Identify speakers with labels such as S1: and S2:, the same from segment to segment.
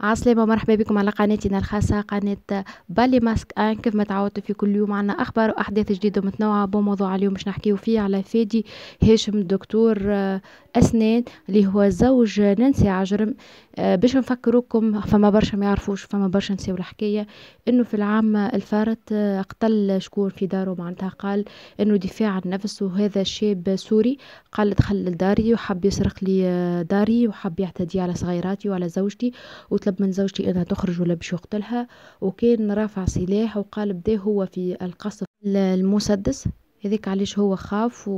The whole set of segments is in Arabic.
S1: عسلامة ومرحبا بكم على قناتنا الخاصة قناة بالي ماسك ان كيف ما تعودتوا في كل يوم عنا أخبار وأحداث جديدة متنوعة بموضوع اليوم باش نحكيو فيه على فادي هاشم دكتور آه، أسنان اللي هو زوج نانسي عجرم آه، باش نفكروكم فما برشا ما يعرفوش فما برشا نسيو الحكاية إنه في العام الفارت آه، قتل شكون في داره معناتها قال إنه دفاع عن نفسه وهذا شاب سوري قال دخل لداري وحب يسرق لي داري وحب يعتدي على صغيراتي وعلى زوجتي وطلع طلب من زوجتي انها تخرج ولا باش يقتلها وكان رافع سلاح وقال بدا هو في القصف المسدس هذاك علاش هو خاف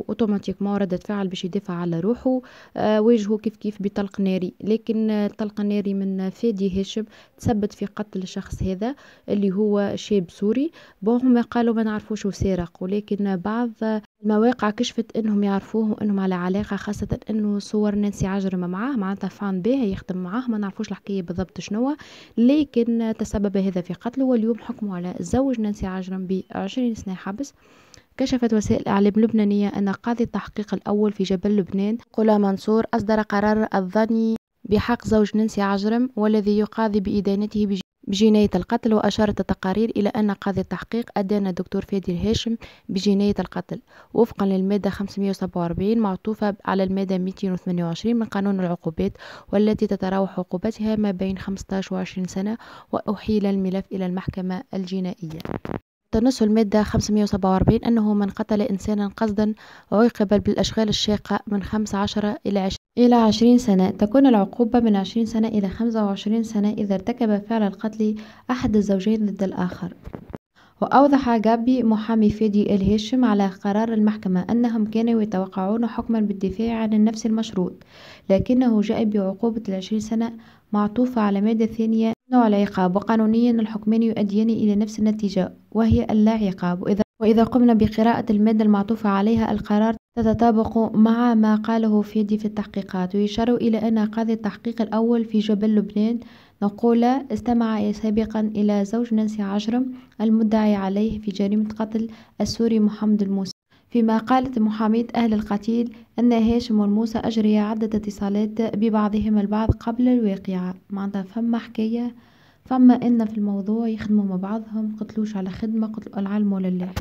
S1: ما ردة فعل باش يدافع على روحه آه واجهه كيف كيف بطلق ناري لكن الطلق الناري من فادي هاشم تسبب في قتل الشخص هذا اللي هو شاب سوري بون هما قالوا ما نعرفوش وسارق ولكن بعض المواقع كشفت انهم يعرفوه وانهم على علاقه خاصه انه صور نانسي عجرم معاه معناتها فان به يخدم معاه ما نعرفوش الحكايه بالضبط شنو لكن تسبب هذا في قتله واليوم حكموا على زوج نانسي عجرم ب 20 سنه حبس كشفت وسائل أعلام لبنانية أن قاضي التحقيق الأول في جبل لبنان قلا منصور أصدر قرار الظني بحق زوج نانسي عجرم والذي يقاضي بإدانته بج... بجناية القتل وأشارت التقارير إلى أن قاضي التحقيق أدان الدكتور فادي الهاشم بجناية القتل وفقا للمادة 547 معطوفة على المادة 228 من قانون العقوبات والتي تتراوح عقوبتها ما بين 15 و 20 سنة وأحيل الملف إلى المحكمة الجنائية تنص المادة 547 أنه من قتل إنسانا قصدا عوقب بالأشغال الشاقة من 15 إلى 20 إلى 20 سنة تكون العقوبة من 20 سنة إلى 25 سنة إذا ارتكب فعل القتل أحد الزوجين ضد الآخر وأوضح جابي محامي فيدي الهاشم على قرار المحكمة أنهم كانوا يتوقعون حكما بالدفاع عن النفس المشروط لكنه جاء بعقوبة العشرين سنة معطوفة على مادة ثانية نوع العقاب وقانونيا الحكمان يؤديان إلى نفس النتيجة وهي اللا عقاب وإذا, وإذا قمنا بقراءة المادة المعطوفة عليها القرار تتطابق مع ما قاله فيدي في التحقيقات ويشار إلى أن قاضي التحقيق الأول في جبل لبنان نقول استمع سابقا إلى زوج نانسي عجرم المدعي عليه في جريمة قتل السوري محمد الموسى فيما قالت محامية أهل القتيل أن هاشم والموسى أجري عدة اتصالات ببعضهما البعض قبل الواقعة معناتها فما حكاية فما إن في الموضوع يخدموا مع بعضهم قتلوش على خدمة قتلوا العلم لله